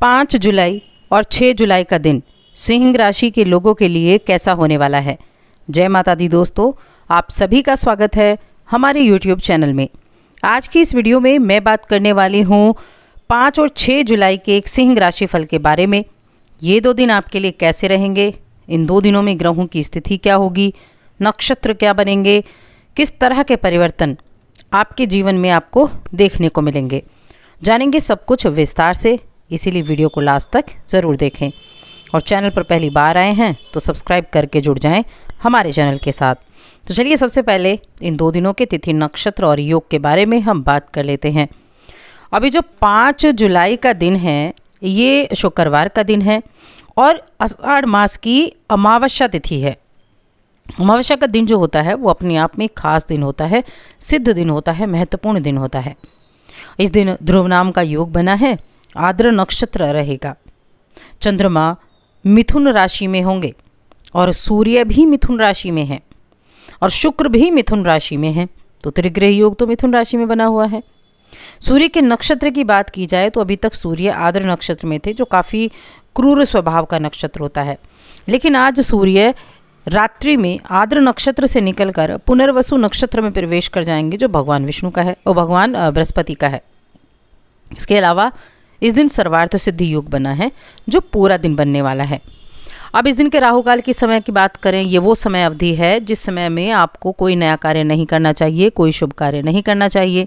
पाँच जुलाई और छः जुलाई का दिन सिंह राशि के लोगों के लिए कैसा होने वाला है जय माता दी दोस्तों आप सभी का स्वागत है हमारे यूट्यूब चैनल में आज की इस वीडियो में मैं बात करने वाली हूँ पाँच और छः जुलाई के एक सिंह राशि फल के बारे में ये दो दिन आपके लिए कैसे रहेंगे इन दो दिनों में ग्रहों की स्थिति क्या होगी नक्षत्र क्या बनेंगे किस तरह के परिवर्तन आपके जीवन में आपको देखने को मिलेंगे जानेंगे सब कुछ विस्तार से इसीलिए वीडियो को लास्ट तक ज़रूर देखें और चैनल पर पहली बार आए हैं तो सब्सक्राइब करके जुड़ जाएं हमारे चैनल के साथ तो चलिए सबसे पहले इन दो दिनों के तिथि नक्षत्र और योग के बारे में हम बात कर लेते हैं अभी जो पाँच जुलाई का दिन है ये शुक्रवार का दिन है और आषाढ़ मास की अमावस्या तिथि है अमावस्या का दिन जो होता है वो अपने आप में खास दिन होता है सिद्ध दिन होता है महत्वपूर्ण दिन होता है इस दिन ध्रुव नाम का योग बना है आर्द्र नक्षत्र रहेगा चंद्रमा मिथुन राशि में होंगे और सूर्य भी मिथुन राशि में है और शुक्र भी मिथुन राशि में है तो त्रिग्रह योग तो मिथुन राशि में बना हुआ है सूर्य के नक्षत्र की बात की जाए तो अभी तक सूर्य आद्र नक्षत्र में थे जो काफ़ी क्रूर स्वभाव का नक्षत्र होता है लेकिन आज सूर्य रात्रि में आद्र नक्षत्र से निकलकर पुनर्वसु नक्षत्र में प्रवेश कर जाएंगे जो भगवान विष्णु का है और भगवान बृहस्पति का है इसके अलावा इस दिन सर्वार्थ सिद्धि योग बना है जो पूरा दिन बनने वाला है अब इस दिन के राहु काल की समय की बात करें ये वो समय अवधि है जिस समय में आपको कोई नया कार्य नहीं करना चाहिए कोई शुभ कार्य नहीं करना चाहिए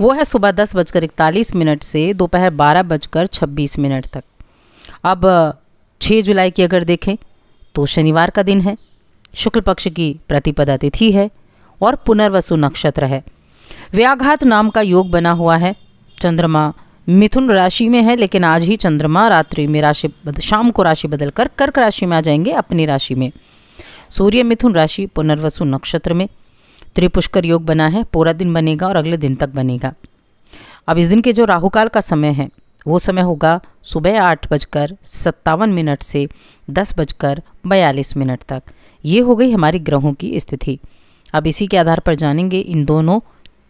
वो है सुबह दस बजकर इकतालीस मिनट से दोपहर बारह बजकर छब्बीस मिनट तक अब छः जुलाई की अगर देखें तो शनिवार का दिन है शुक्ल पक्ष की प्रतिपदा तिथि है और पुनर्वसु नक्षत्र है व्याघात नाम का योग बना हुआ है चंद्रमा मिथुन राशि में है लेकिन आज ही चंद्रमा रात्रि में राशि शाम को राशि बदलकर कर्क राशि में आ जाएंगे अपनी राशि में सूर्य मिथुन राशि पुनर्वसु नक्षत्र में त्रिपुष्कर योग बना है पूरा दिन बनेगा और अगले दिन तक बनेगा अब इस दिन के जो राहुकाल का समय है वो समय होगा सुबह आठ बजकर सत्तावन मिनट से दस बजकर बयालीस मिनट तक ये हो गई हमारी ग्रहों की स्थिति अब इसी के आधार पर जानेंगे इन दोनों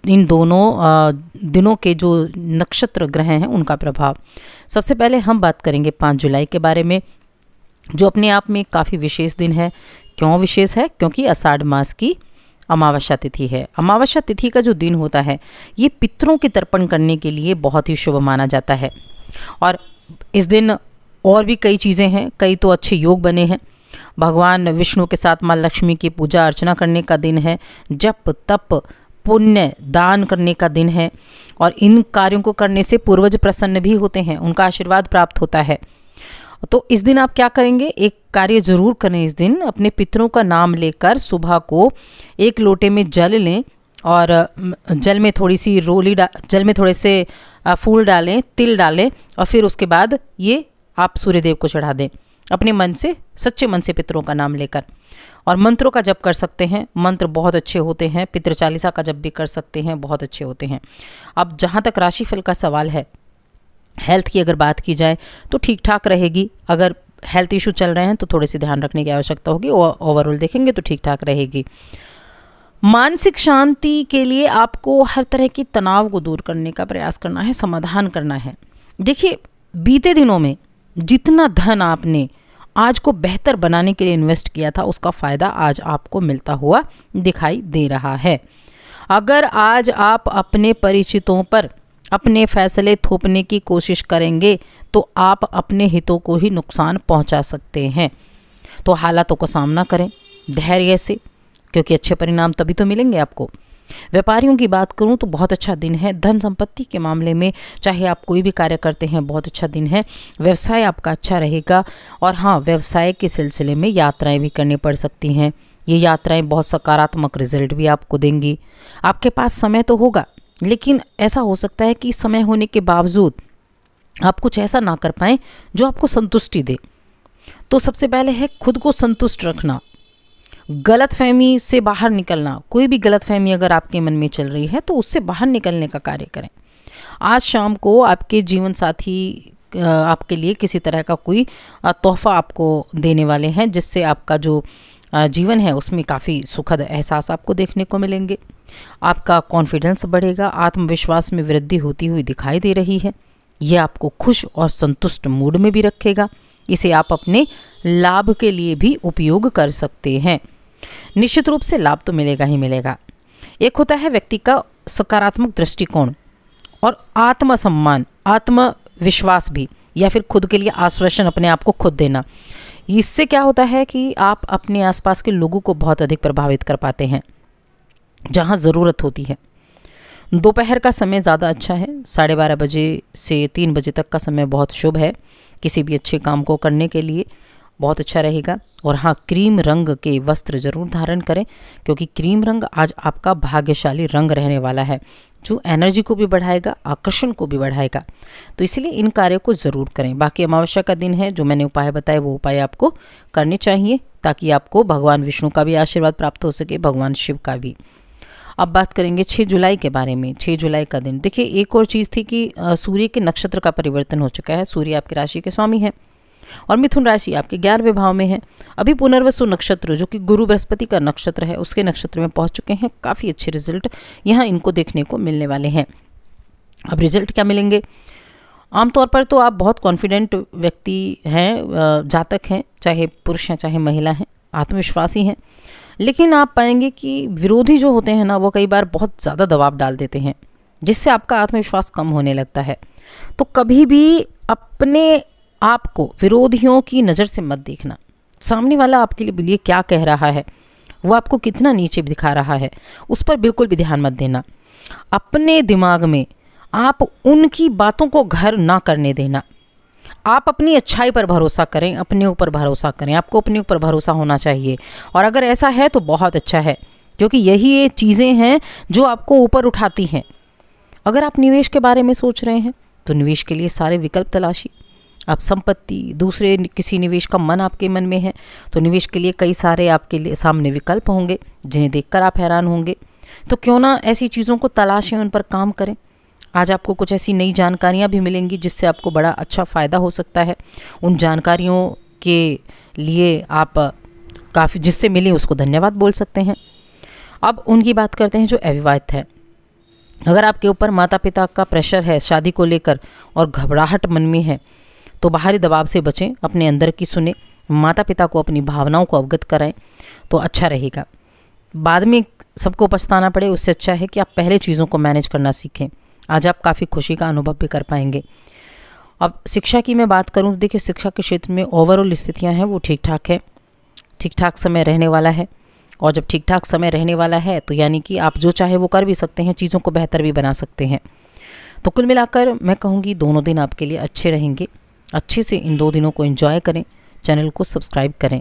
इन दोनों दिनों के जो नक्षत्र ग्रह हैं उनका प्रभाव सबसे पहले हम बात करेंगे पाँच जुलाई के बारे में जो अपने आप में काफ़ी विशेष दिन है क्यों विशेष है क्योंकि अषाढ़ मास की अमावस्या तिथि है अमावस्या तिथि का जो दिन होता है ये पितरों के तर्पण करने के लिए बहुत ही शुभ माना जाता है और इस दिन और भी कई चीज़ें हैं कई तो अच्छे योग बने हैं भगवान विष्णु के साथ माँ लक्ष्मी की पूजा अर्चना करने का दिन है जप तप पुण्य दान करने का दिन है और इन कार्यों को करने से पूर्वज प्रसन्न भी होते हैं उनका आशीर्वाद प्राप्त होता है तो इस दिन आप क्या करेंगे एक कार्य जरूर करें इस दिन अपने पितरों का नाम लेकर सुबह को एक लोटे में जल लें और जल में थोड़ी सी रोली जल में थोड़े से फूल डालें तिल डालें और फिर उसके बाद ये आप सूर्यदेव को चढ़ा दें अपने मन से सच्चे मन से पितरों का नाम लेकर और मंत्रों का जप कर सकते हैं मंत्र बहुत अच्छे होते हैं पितृ चालीसा का जप भी कर सकते हैं बहुत अच्छे होते हैं अब जहाँ तक राशिफल का सवाल है हेल्थ की अगर बात की जाए तो ठीक ठाक रहेगी अगर हेल्थ इशू चल रहे हैं तो थोड़े से ध्यान रखने की आवश्यकता होगी ओवरऑल देखेंगे तो ठीक ठाक रहेगी मानसिक शांति के लिए आपको हर तरह की तनाव को दूर करने का प्रयास करना है समाधान करना है देखिए बीते दिनों में जितना धन आपने आज को बेहतर बनाने के लिए इन्वेस्ट किया था उसका फ़ायदा आज आपको मिलता हुआ दिखाई दे रहा है अगर आज आप अपने परिचितों पर अपने फैसले थोपने की कोशिश करेंगे तो आप अपने हितों को ही नुकसान पहुंचा सकते हैं तो हालातों का सामना करें धैर्य से क्योंकि अच्छे परिणाम तभी तो मिलेंगे आपको व्यापारियों की बात करूं तो बहुत अच्छा दिन है धन संपत्ति के मामले में चाहे आप कोई भी कार्य करते हैं बहुत अच्छा दिन है व्यवसाय आपका अच्छा रहेगा और हाँ व्यवसाय के सिलसिले में यात्राएं भी करनी पड़ सकती हैं ये यात्राएं बहुत सकारात्मक रिजल्ट भी आपको देंगी आपके पास समय तो होगा लेकिन ऐसा हो सकता है कि समय होने के बावजूद आप कुछ ऐसा ना कर पाएँ जो आपको संतुष्टि दे तो सबसे पहले है खुद को संतुष्ट रखना गलत फहमी से बाहर निकलना कोई भी गलत फहमी अगर आपके मन में चल रही है तो उससे बाहर निकलने का कार्य करें आज शाम को आपके जीवन साथी आपके लिए किसी तरह का कोई तोहफा आपको देने वाले हैं जिससे आपका जो जीवन है उसमें काफ़ी सुखद एहसास आपको देखने को मिलेंगे आपका कॉन्फिडेंस बढ़ेगा आत्मविश्वास में वृद्धि होती हुई दिखाई दे रही है यह आपको खुश और संतुष्ट मूड में भी रखेगा इसे आप अपने लाभ के लिए भी उपयोग कर सकते हैं निश्चित रूप से लाभ तो मिलेगा ही मिलेगा एक होता है व्यक्ति का सकारात्मक दृष्टिकोण और आत्मसम्मान आत्मविश्वास भी या फिर खुद के लिए आश्वासन अपने आप को खुद देना इससे क्या होता है कि आप अपने आसपास के लोगों को बहुत अधिक प्रभावित कर पाते हैं जहाँ ज़रूरत होती है दोपहर का समय ज़्यादा अच्छा है साढ़े बारह बजे से तीन बजे तक का समय बहुत शुभ है किसी भी अच्छे काम को करने के लिए बहुत अच्छा रहेगा और हाँ क्रीम रंग के वस्त्र ज़रूर धारण करें क्योंकि क्रीम रंग आज आपका भाग्यशाली रंग रहने वाला है जो एनर्जी को भी बढ़ाएगा आकर्षण को भी बढ़ाएगा तो इसलिए इन कार्यों को ज़रूर करें बाकी अमावस्या का दिन है जो मैंने उपाय बताए वो उपाय आपको करने चाहिए ताकि आपको भगवान विष्णु का भी आशीर्वाद प्राप्त हो सके भगवान शिव का भी अब बात करेंगे 6 जुलाई के बारे में 6 जुलाई का दिन देखिए एक और चीज़ थी कि सूर्य के नक्षत्र का परिवर्तन हो चुका है सूर्य आपकी राशि के स्वामी है और मिथुन राशि आपके ग्यारहवें भाव में है अभी पुनर्वसु नक्षत्र जो कि गुरु बृहस्पति का नक्षत्र है उसके नक्षत्र में पहुंच चुके हैं काफ़ी अच्छे रिजल्ट यहाँ इनको देखने को मिलने वाले हैं अब रिजल्ट क्या मिलेंगे आमतौर पर तो आप बहुत कॉन्फिडेंट व्यक्ति हैं जातक हैं चाहे पुरुष हैं चाहे महिला हैं आत्मविश्वासी हैं लेकिन आप पाएंगे कि विरोधी जो होते हैं ना वो कई बार बहुत ज़्यादा दबाव डाल देते हैं जिससे आपका आत्मविश्वास कम होने लगता है तो कभी भी अपने आपको विरोधियों की नज़र से मत देखना सामने वाला आपके लिए बोलिए क्या कह रहा है वो आपको कितना नीचे दिखा रहा है उस पर बिल्कुल भी ध्यान मत देना अपने दिमाग में आप उनकी बातों को घर ना करने देना आप अपनी अच्छाई पर भरोसा करें अपने ऊपर भरोसा करें आपको अपने ऊपर भरोसा होना चाहिए और अगर ऐसा है तो बहुत अच्छा है क्योंकि यही ये चीज़ें हैं जो आपको ऊपर उठाती हैं अगर आप निवेश के बारे में सोच रहे हैं तो निवेश के लिए सारे विकल्प तलाशी आप संपत्ति दूसरे किसी निवेश का मन आपके मन में है तो निवेश के लिए कई सारे आपके लिए सामने विकल्प होंगे जिन्हें देखकर आप हैरान होंगे तो क्यों ना ऐसी चीज़ों को तलाशें उन पर काम करें आज आपको कुछ ऐसी नई जानकारियाँ भी मिलेंगी जिससे आपको बड़ा अच्छा फ़ायदा हो सकता है उन जानकारियों के लिए आप काफ़ी जिससे मिले उसको धन्यवाद बोल सकते हैं अब उनकी बात करते हैं जो अविवाहित है अगर आपके ऊपर माता पिता का प्रेशर है शादी को लेकर और घबराहट मन में है तो बाहरी दबाव से बचें अपने अंदर की सुने माता पिता को अपनी भावनाओं को अवगत कराएं तो अच्छा रहेगा बाद में सबको पछताना पड़े उससे अच्छा है कि आप पहले चीज़ों को मैनेज करना सीखें आज आप काफ़ी खुशी का अनुभव भी कर पाएंगे अब शिक्षा की मैं बात करूँ तो देखिए शिक्षा के क्षेत्र में ओवरऑल स्थितियाँ हैं वो ठीक ठाक है ठीक ठाक समय रहने वाला है और जब ठीक ठाक समय रहने वाला है तो यानी कि आप जो चाहे वो कर भी सकते हैं चीज़ों को बेहतर भी बना सकते हैं तो कुल मिलाकर मैं कहूँगी दोनों दिन आपके लिए अच्छे रहेंगे अच्छे से इन दो दिनों को एंजॉय करें चैनल को सब्सक्राइब करें